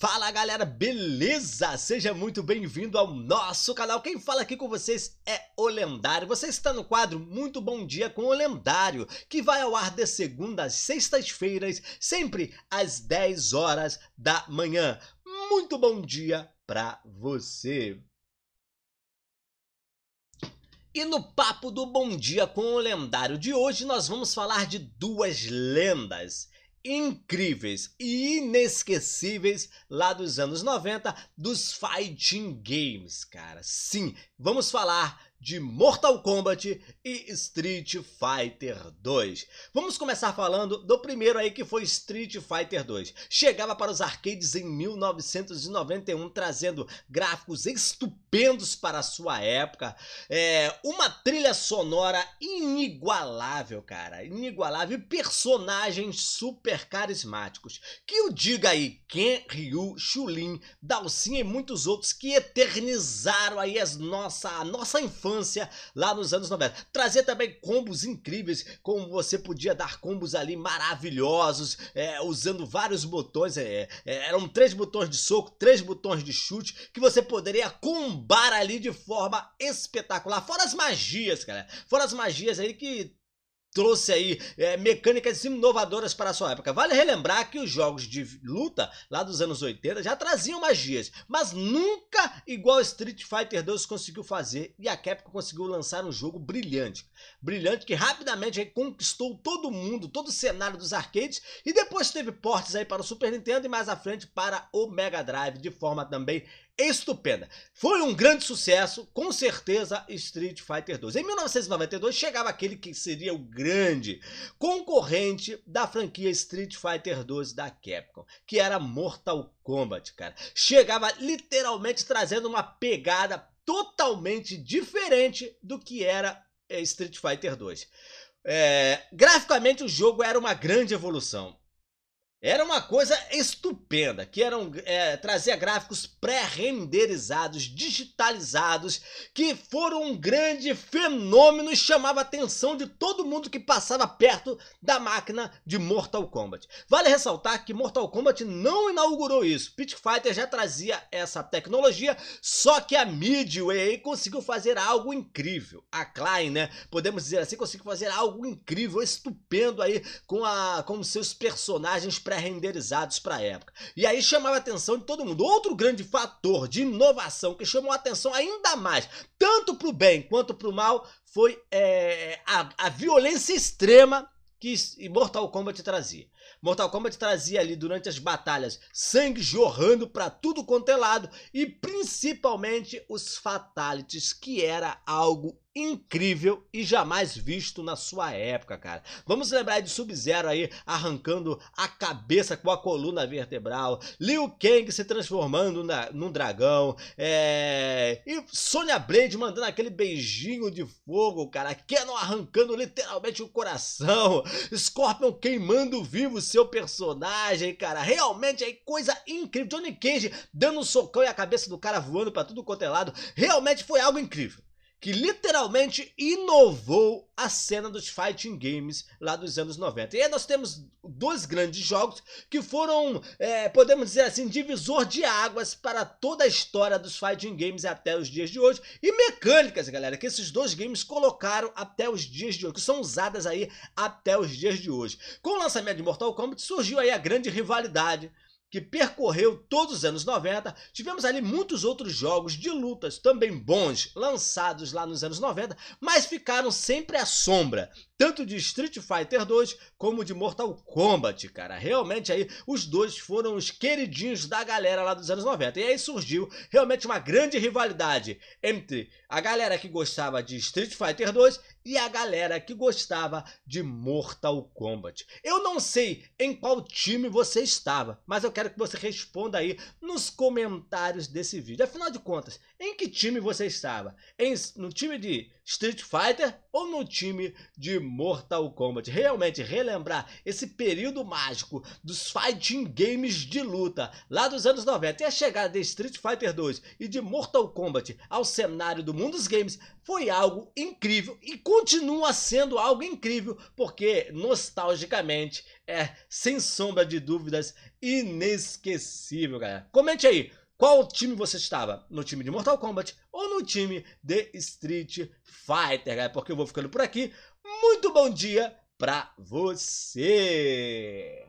Fala galera, beleza? Seja muito bem-vindo ao nosso canal. Quem fala aqui com vocês é o Lendário. Você está no quadro Muito Bom Dia com o Lendário, que vai ao ar de segunda às sextas-feiras, sempre às 10 horas da manhã. Muito bom dia para você. E no papo do Bom Dia com o Lendário de hoje, nós vamos falar de duas lendas incríveis e inesquecíveis lá dos anos 90 dos fighting games, cara. Sim, vamos falar de Mortal Kombat e Street Fighter 2. Vamos começar falando do primeiro aí que foi Street Fighter 2. Chegava para os arcades em 1991 trazendo gráficos estupendos para a sua época, é, uma trilha sonora inigualável, cara, inigualável e personagens super carismáticos. Que o diga aí, Ken, Ryu, Chulin, Dalsin e muitos outros que eternizaram aí as nossa, a nossa infância infância lá nos anos 90. Trazer também combos incríveis, como você podia dar combos ali maravilhosos, é, usando vários botões. É, é, eram três botões de soco, três botões de chute, que você poderia combar ali de forma espetacular. Fora as magias, cara. Fora as magias aí que trouxe aí é, mecânicas inovadoras para a sua época. Vale relembrar que os jogos de luta lá dos anos 80 já traziam magias, mas nunca igual Street Fighter 2 conseguiu fazer e a Capcom conseguiu lançar um jogo brilhante. Brilhante que rapidamente conquistou todo mundo, todo o cenário dos arcades e depois teve portes aí para o Super Nintendo e mais à frente para o Mega Drive de forma também estupenda. Foi um grande sucesso, com certeza, Street Fighter 2. Em 1992 chegava aquele que seria o grande concorrente da franquia Street Fighter 2 da Capcom, que era Mortal Kombat, cara. Chegava literalmente trazendo uma pegada totalmente diferente do que era eh, Street Fighter 2. É, eh, graficamente o jogo era uma grande evolução. Era uma coisa estupenda, que eram é, trazia gráficos pré-renderizados, digitalizados, que foram um grande fenômeno e chamava a atenção de todo mundo que passava perto da máquina de Mortal Kombat. Vale ressaltar que Mortal Kombat não inaugurou isso. Pit Fighter já trazia essa tecnologia, só que a Midway conseguiu fazer algo incrível. A Klein, né, podemos dizer assim, conseguiu fazer algo incrível, estupendo aí com a com seus personagens pré-renderizados para a época. E aí chamava a atenção de todo mundo. Outro grande fator de inovação que chamou a atenção ainda mais, tanto para o bem quanto para o mal, foi é, a, a violência extrema que Mortal Kombat trazia. Mortal Kombat trazia ali durante as batalhas sangue jorrando para tudo quanto é lado e principalmente os fatalities, que era algo incrível e jamais visto na sua época, cara. Vamos lembrar de Sub-Zero aí arrancando a cabeça com a coluna vertebral, Liu Kang se transformando na, num dragão, é... e Sonya Blade mandando aquele beijinho de fogo, cara, Kenon arrancando literalmente o coração, Scorpion queimando vivo seu personagem, cara, realmente é coisa incrível, Johnny Cage dando um socão e a cabeça do cara voando para tudo quanto é lado, realmente foi algo incrível que literalmente inovou a cena dos fighting games lá dos anos 90. E aí nós temos dois grandes jogos que foram, é, podemos dizer assim, divisor de águas para toda a história dos fighting games até os dias de hoje. E mecânicas, galera, que esses dois games colocaram até os dias de hoje, que são usadas aí até os dias de hoje. Com o lançamento de Mortal Kombat surgiu aí a grande rivalidade que percorreu todos os anos 90. Tivemos ali muitos outros jogos de lutas também bons, lançados lá nos anos 90, mas ficaram sempre à sombra, tanto de Street Fighter 2 como de Mortal Kombat, cara. Realmente aí os dois foram os queridinhos da galera lá dos anos 90. E aí surgiu realmente uma grande rivalidade entre a galera que gostava de Street Fighter 2 e a galera que gostava de Mortal Kombat. Eu não sei em qual time você estava, mas eu quero que você responda aí nos comentários desse vídeo. Afinal de contas, em que time você estava? Em, no time de Street Fighter ou no time de Mortal Kombat. Realmente relembrar esse período mágico dos fighting games de luta lá dos anos 90 e a chegada de Street Fighter 2 e de Mortal Kombat ao cenário do mundo dos games foi algo incrível e continua sendo algo incrível porque nostalgicamente é sem sombra de dúvidas inesquecível, galera. Comente aí qual time você estava? No time de Mortal Kombat ou no time de Street Fighter? porque eu vou ficando por aqui. Muito bom dia pra você!